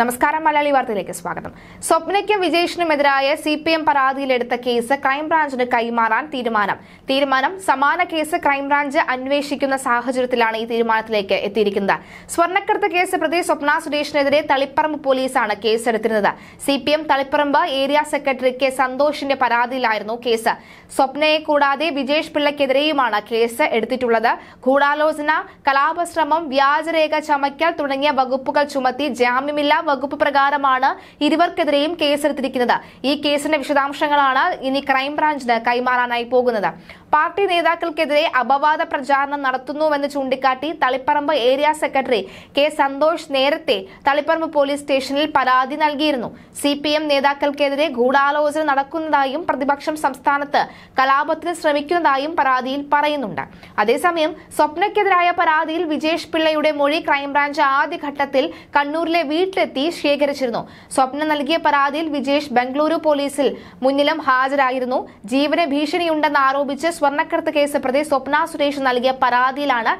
നമസ്കാരം മലയാളി വാർത്തയിലേക്ക് സ്വാഗതം സ്വപ്നയ്ക്കും വിജേഷിനുമെതിരായ സി പി എം പരാതിയിലെടുത്ത കേസ് ക്രൈംബ്രാഞ്ചിന് കൈമാറാൻ തീരുമാനം തീരുമാനം സമാന കേസ് ക്രൈംബ്രാഞ്ച് അന്വേഷിക്കുന്ന സാഹചര്യത്തിലാണ് ഈ തീരുമാനത്തിലേക്ക് എത്തിയിരിക്കുന്നത് സ്വർണ്ണക്കടത്ത് കേസ് പ്രതി സ്വപ്ന സുരേഷിനെതിരെ തളിപ്പറമ്പ് പോലീസാണ് കേസെടുത്തിരുന്നത് C P M Taliparamba area secretary K സന്തോഷിന്റെ പരാതിയിലായിരുന്നു കേസ് സ്വപ്നയെ കൂടാതെ വിജേഷ് പിള്ളയ്ക്കെതിരെയുമാണ് കേസ് എടുത്തിട്ടുള്ളത് ഗൂഢാലോചന കലാപശ്രമം വ്യാജരേഖ ചമയ്ക്കൽ തുടങ്ങിയ വകുപ്പുകൾ ചുമത്തി ജാമ്യമില്ല വകുപ്പ് പ്രകാരമാണ് ഇരുവർക്കെതിരെയും കേസെടുത്തിരിക്കുന്നത് ഈ കേസിന്റെ വിശദാംശങ്ങളാണ് ഇനി ക്രൈംബ്രാഞ്ചിന് കൈമാറാനായി പോകുന്നത് പാർട്ടി നേതാക്കൾക്കെതിരെ അപവാദ പ്രചാരണം നടത്തുന്നുവെന്ന് ചൂണ്ടിക്കാട്ടി Taliparamba area secretary K Santhosh നേരത്തെ തളിപ്പറമ്പ് പോലീസ് സ്റ്റേഷനിൽ പരാതി നൽകിയിരുന്നു സി പി എം നേതാക്കൾക്കെതിരെ ഗൂഢാലോചന നടക്കുന്നതായും പ്രതിപക്ഷം സംസ്ഥാനത്ത് കലാപത്തിന് ശ്രമിക്കുന്നതായും പരാതിയിൽ പറയുന്നുണ്ട് അതേസമയം സ്വപ്നക്കെതിരായ പരാതിയിൽ വിജേഷ് പിള്ളയുടെ മൊഴി ക്രൈംബ്രാഞ്ച് ആദ്യഘട്ടത്തിൽ കണ്ണൂരിലെ വീട്ടിലെത്തി ശേഖരിച്ചിരുന്നു സ്വപ്ന നൽകിയ പരാതിയിൽ വിജേഷ് ബംഗളൂരു പോലീസിൽ മുന്നിലും ഹാജരായിരുന്നു ജീവന ഭീഷണിയുണ്ടെന്ന് ആരോപിച്ച് സ്വർണ്ണക്കടത്ത് കേസ് പ്രതി സ്വപ്ന സുരേഷ് നൽകിയ പരാതിയിലാണ്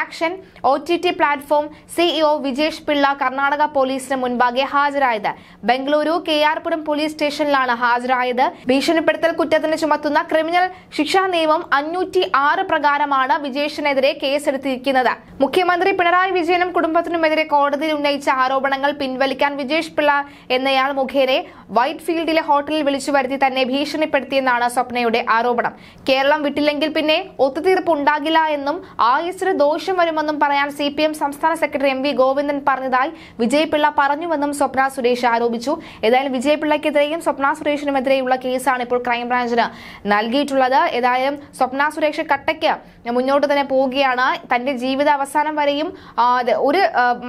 action O T T platform CEO Vijesh Pillai Karnataka പോലീസിന് മുൻപാകെ ഹാജരായത് ബംഗളൂരു കെ ആർപുരം പോലീസ് സ്റ്റേഷനിലാണ് ഹാജരായത് ഭീഷണിപ്പെടുത്തൽ കുറ്റത്തിന് ചുമത്തുന്ന ക്രിമിനൽ ശിക്ഷാ നിയമം അഞ്ഞൂറ്റി ആറ് പ്രകാരമാണ് വിജേഷിനെതിരെ കേസെടുത്തിരിക്കുന്നത് മുഖ്യമന്ത്രി പിണറായി വിജയനും കുടുംബത്തിനുമെതിരെ കോടതിയിൽ ഉന്നയിച്ച ആരോപണങ്ങൾ പിൻവലിക്കാൻ വിജേഷ് പിള്ള എന്നയാൾ മുഖേനെ വൈറ്റ് ഫീൽഡിലെ ഹോട്ടലിൽ വിളിച്ചു വരുത്തി തന്നെ ഭീഷണിപ്പെടുത്തിയെന്നാണ് സ്വപ്നയുടെ ആരോപണം കേരളം വിട്ടില്ലെങ്കിൽ പിന്നെ ഒത്തുതീർപ്പ് ഉണ്ടാകില്ല എന്നും ആയുസിന് ദോഷം വരുമെന്നും പറയാൻ സി പി എം സംസ്ഥാന സെക്രട്ടറി എം വി ഗോവിന്ദൻ പറഞ്ഞതായി വിജയപിള്ള പറഞ്ഞുവെന്നും സ്വപ്ന സുരേഷ് ആരോപിച്ചു ഏതായാലും വിജയപിള്ളയ്ക്കെതിരെയും സ്വപ്ന സുരേഷിനുമെതിരെയുള്ള കേസാണ് ഇപ്പോൾ ക്രൈംബ്രാഞ്ചിന് നൽകിയിട്ടുള്ളത് ഏതായാലും സ്വപ്ന സുരേഷ് കട്ടയ്ക്ക് മുന്നോട്ട് തന്നെ പോവുകയാണ് തന്റെ ജീവിത അവസാനം വരെയും ഒരു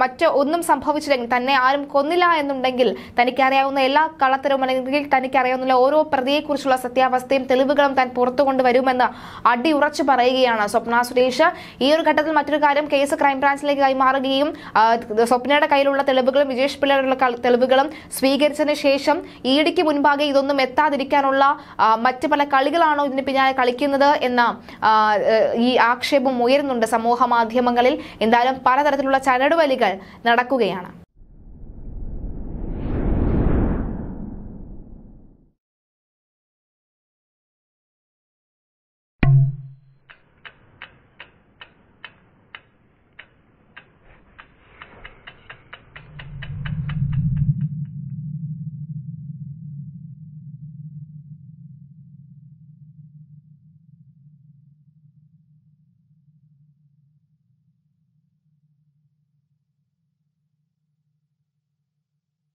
മറ്റോ ഒന്നും സംഭവിച്ചില്ലെങ്കിൽ തന്നെ ആരും കൊന്നില്ല എന്നുണ്ടെങ്കിൽ തനിക്കറിയാവുന്ന എല്ലാ കള്ളത്തരവും അല്ലെങ്കിൽ തനിക്കറിയാവുന്ന ഓരോ പ്രതിയെക്കുറിച്ചുള്ള സത്യാവസ്ഥയും തെളിവുകളും താൻ പുറത്തു കൊണ്ടുവരുമെന്ന് അടി അടിയുറച്ചു പറയുകയാണ് സ്വപ്ന സുരേഷ് ഈ ഒരു ഘട്ടത്തിൽ മറ്റൊരു കാര്യം കേസ് ക്രൈംബ്രാഞ്ചിലേക്ക് കൈമാറുകയും സ്വപ്നയുടെ കയ്യിലുള്ള തെളിവുകളും വിജേഷ് പിള്ളയുടെ തെളിവുകളും സ്വീകരിച്ചതിന് ശേഷം ഇ ഡിക്ക് മുൻപാകെ ഇതൊന്നും എത്താതിരിക്കാനുള്ള മറ്റ് പല കളികളാണോ ഇതിന് പിന്നാലെ കളിക്കുന്നത് എന്ന ഈ ആക്ഷേപം ഉയരുന്നുണ്ട് സമൂഹ മാധ്യമങ്ങളിൽ എന്തായാലും പലതരത്തിലുള്ള ചരടുവലികൾ നടക്കുകയാണ്